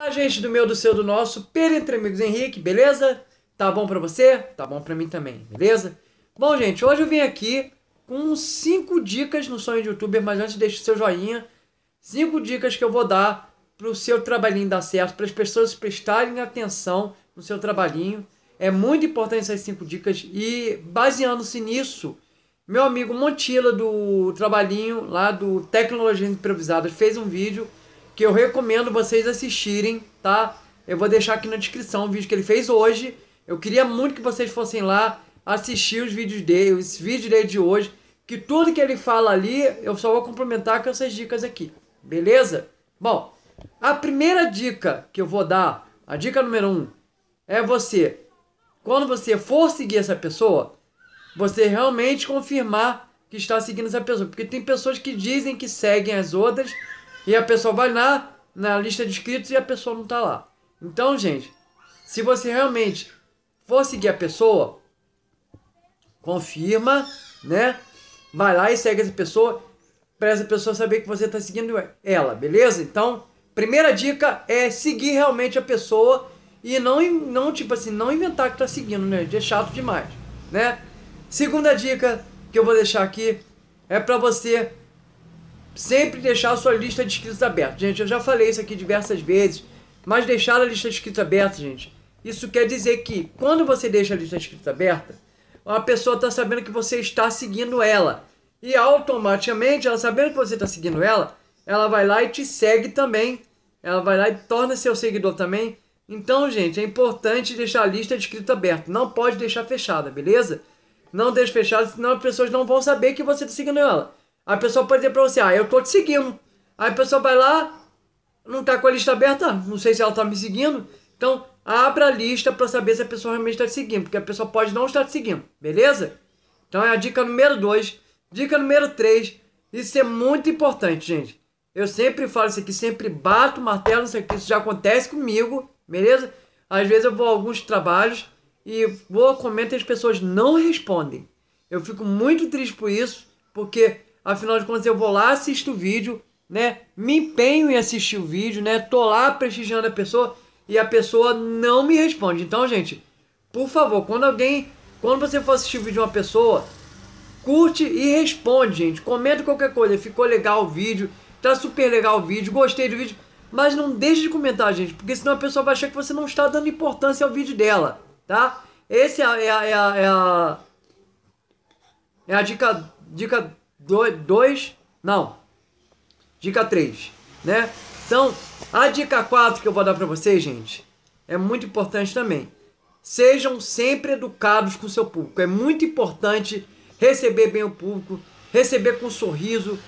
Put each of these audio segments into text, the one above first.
Olá, gente do meu, do seu, do nosso, Pedro Entre Amigos Henrique, beleza? Tá bom pra você? Tá bom pra mim também, beleza? Bom, gente, hoje eu vim aqui com 5 dicas no Sonho de Youtuber, mas antes deixe seu joinha. 5 dicas que eu vou dar pro seu trabalhinho dar certo, para as pessoas prestarem atenção no seu trabalhinho. É muito importante essas 5 dicas e baseando-se nisso, meu amigo Montila do Trabalhinho, lá do Tecnologias Improvisadas, fez um vídeo que eu recomendo vocês assistirem, tá? Eu vou deixar aqui na descrição o vídeo que ele fez hoje. Eu queria muito que vocês fossem lá assistir os vídeos dele, os vídeos dele de hoje, que tudo que ele fala ali, eu só vou complementar com essas dicas aqui. Beleza? Bom, a primeira dica que eu vou dar, a dica número um, é você, quando você for seguir essa pessoa, você realmente confirmar que está seguindo essa pessoa. Porque tem pessoas que dizem que seguem as outras, e a pessoa vai lá na lista de inscritos e a pessoa não tá lá. Então, gente, se você realmente for seguir a pessoa, confirma, né? Vai lá e segue essa pessoa para essa pessoa saber que você está seguindo ela, beleza? Então, primeira dica é seguir realmente a pessoa e não, não tipo assim, não inventar que está seguindo, né? É chato demais, né? Segunda dica que eu vou deixar aqui é para você sempre deixar a sua lista de inscritos aberta. Gente, eu já falei isso aqui diversas vezes, mas deixar a lista de inscritos aberta, gente, isso quer dizer que quando você deixa a lista de inscritos aberta, a pessoa está sabendo que você está seguindo ela. E automaticamente, ela sabendo que você está seguindo ela, ela vai lá e te segue também. Ela vai lá e torna seu seguidor também. Então, gente, é importante deixar a lista de inscritos aberta. Não pode deixar fechada, beleza? Não deixe fechada, senão as pessoas não vão saber que você está seguindo ela. A pessoa pode dizer para você, ah, eu tô te seguindo. Aí a pessoa vai lá, não tá com a lista aberta, não sei se ela tá me seguindo. Então, abra a lista para saber se a pessoa realmente está te seguindo, porque a pessoa pode não estar te seguindo, beleza? Então é a dica número 2. Dica número 3. Isso é muito importante, gente. Eu sempre falo isso aqui, sempre bato o martelo isso aqui, isso já acontece comigo, beleza? Às vezes eu vou a alguns trabalhos e vou, comentar e as pessoas não respondem. Eu fico muito triste por isso, porque Afinal de contas, eu vou lá, assisto o vídeo, né? Me empenho em assistir o vídeo, né? Tô lá prestigiando a pessoa e a pessoa não me responde. Então, gente, por favor, quando alguém, quando você for assistir o vídeo de uma pessoa, curte e responde, gente. Comenta qualquer coisa. Ficou legal o vídeo, tá super legal o vídeo, gostei do vídeo. Mas não deixe de comentar, gente, porque senão a pessoa vai achar que você não está dando importância ao vídeo dela, tá? Esse é a, é a, é a, é a, é a dica, dica 2, não. Dica 3, né? Então, a dica 4 que eu vou dar para vocês, gente, é muito importante também. Sejam sempre educados com o seu público. É muito importante receber bem o público, receber com sorriso,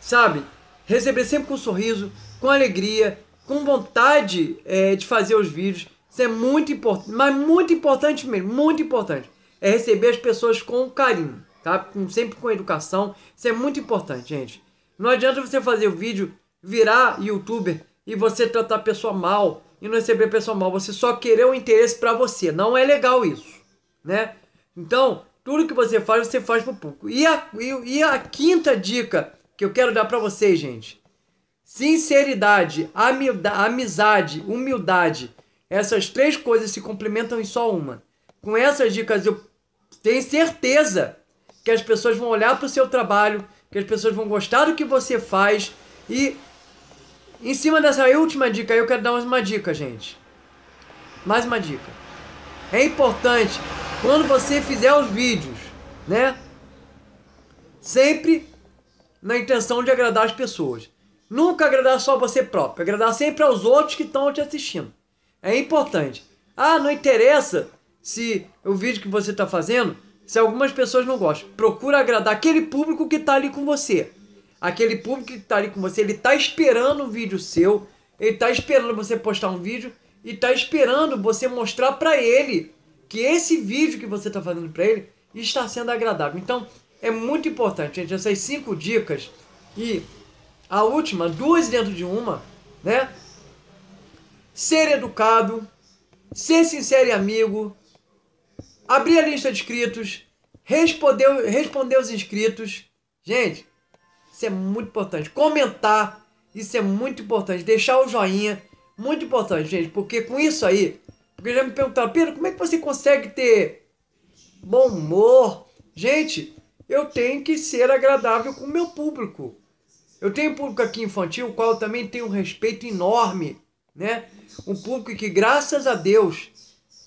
sabe? Receber sempre com sorriso, com alegria, com vontade é, de fazer os vídeos. Isso é muito importante, mas muito importante mesmo, muito importante. É receber as pessoas com carinho tá? Sempre com educação. Isso é muito importante, gente. Não adianta você fazer o vídeo, virar youtuber e você tratar a pessoa mal e não receber a pessoa mal. Você só querer o um interesse para você. Não é legal isso, né? Então, tudo que você faz, você faz pro pouco E a, e, e a quinta dica que eu quero dar para vocês, gente. Sinceridade, amizade, humildade. Essas três coisas se complementam em só uma. Com essas dicas, eu tenho certeza que as pessoas vão olhar para o seu trabalho, que as pessoas vão gostar do que você faz. E em cima dessa última dica, eu quero dar mais uma dica, gente. Mais uma dica. É importante quando você fizer os vídeos, né? Sempre na intenção de agradar as pessoas. Nunca agradar só você próprio, agradar sempre aos outros que estão te assistindo. É importante. Ah, não interessa se o vídeo que você está fazendo se algumas pessoas não gostam, procura agradar aquele público que está ali com você. Aquele público que está ali com você, ele está esperando um vídeo seu, ele está esperando você postar um vídeo e está esperando você mostrar para ele que esse vídeo que você está fazendo para ele está sendo agradável. Então, é muito importante, gente, essas cinco dicas e a última, duas dentro de uma, né? Ser educado, ser sincero e amigo, abrir a lista de inscritos, responder, responder os inscritos. Gente, isso é muito importante. Comentar, isso é muito importante. Deixar o joinha, muito importante, gente, porque com isso aí, porque já me perguntaram, Pedro, como é que você consegue ter bom humor? Gente, eu tenho que ser agradável com o meu público. Eu tenho um público aqui infantil, qual eu também tenho um respeito enorme, né? Um público que, graças a Deus,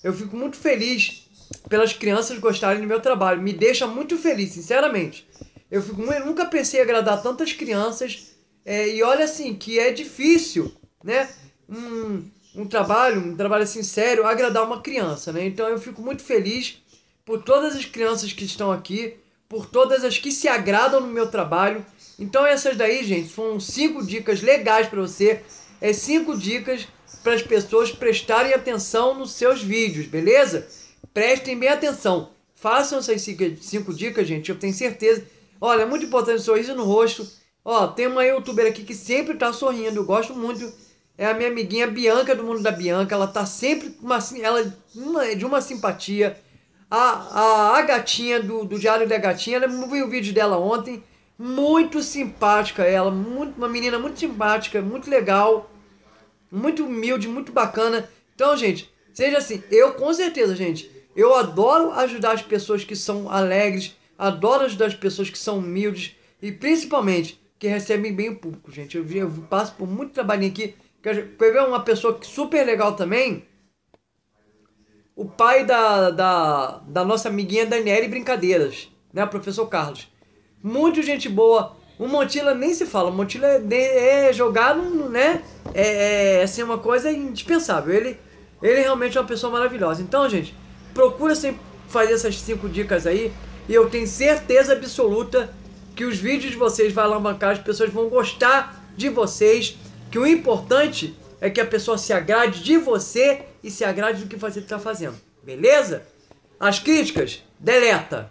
eu fico muito feliz pelas crianças gostarem do meu trabalho. Me deixa muito feliz, sinceramente. Eu, fico, eu nunca pensei em agradar tantas crianças. É, e olha assim, que é difícil, né? Um, um trabalho, um trabalho assim sério, agradar uma criança, né? Então eu fico muito feliz por todas as crianças que estão aqui, por todas as que se agradam no meu trabalho. Então essas daí, gente, foram cinco dicas legais para você. É cinco dicas para as pessoas prestarem atenção nos seus vídeos, beleza? Prestem bem atenção. Façam essas cinco dicas, gente. Eu tenho certeza. Olha, é muito importante sorriso no rosto. Ó, tem uma youtuber aqui que sempre tá sorrindo. Eu gosto muito. É a minha amiguinha Bianca do mundo da Bianca. Ela tá sempre uma, ela, é é de uma simpatia. A, a, a gatinha do, do Diário da Gatinha, eu vi o vídeo dela ontem. Muito simpática ela, muito, uma menina muito simpática, muito legal, muito humilde, muito bacana. Então, gente, seja assim. Eu com certeza, gente, eu adoro ajudar as pessoas que são alegres, adoro ajudar as pessoas que são humildes e principalmente que recebem bem o público, gente. Eu, eu passo por muito trabalhinho aqui. Quer ver uma pessoa super legal também? O pai da, da, da nossa amiguinha Daniele Brincadeiras, né? O professor Carlos. Muito gente boa. O Montila nem se fala. O Montila é, é jogar, né? É, é, é assim, uma coisa indispensável. Ele, ele realmente é uma pessoa maravilhosa. Então, gente, Procura sempre fazer essas cinco dicas aí. E eu tenho certeza absoluta que os vídeos de vocês vão alavancar, as pessoas vão gostar de vocês. Que o importante é que a pessoa se agrade de você e se agrade do que você está fazendo. Beleza? As críticas, deleta.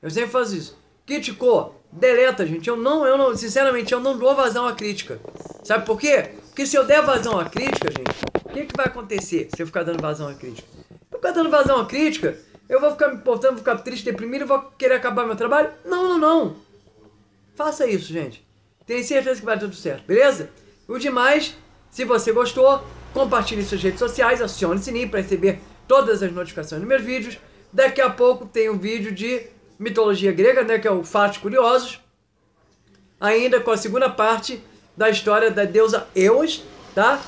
Eu sempre faço isso. Criticou, deleta, gente. Eu não, eu não, sinceramente, eu não dou vazão à crítica. Sabe por quê? Porque se eu der vazão à crítica, gente, o que, que vai acontecer se eu ficar dando vazão à crítica? Eu tentando fazer uma crítica, eu vou ficar me importando, vou ficar triste, deprimido, vou querer acabar meu trabalho? Não, não, não. Faça isso, gente. Tenho certeza que vai tudo certo, beleza? O demais, se você gostou, compartilhe suas redes sociais, acione o sininho para receber todas as notificações dos meus vídeos. Daqui a pouco tem um vídeo de mitologia grega, né, que é o Fatos Curiosos. Ainda com a segunda parte da história da deusa Eos, tá?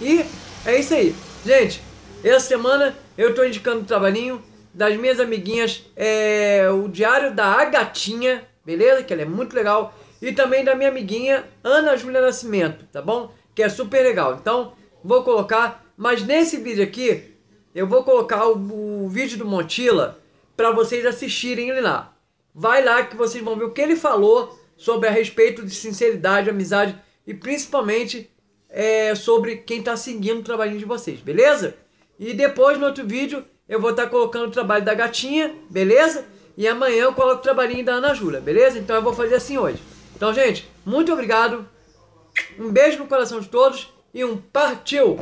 E é isso aí. Gente, essa semana eu estou indicando o trabalhinho das minhas amiguinhas, é, o Diário da Agatinha, beleza? Que ela é muito legal. E também da minha amiguinha Ana Júlia Nascimento, tá bom? Que é super legal. Então, vou colocar. Mas nesse vídeo aqui, eu vou colocar o, o vídeo do Montila para vocês assistirem ele lá. Vai lá que vocês vão ver o que ele falou sobre a respeito de sinceridade, amizade e principalmente é, sobre quem está seguindo o trabalhinho de vocês, beleza? E depois, no outro vídeo, eu vou estar tá colocando o trabalho da gatinha, beleza? E amanhã eu coloco o trabalhinho da Ana Júlia, beleza? Então eu vou fazer assim hoje. Então, gente, muito obrigado. Um beijo no coração de todos e um partiu!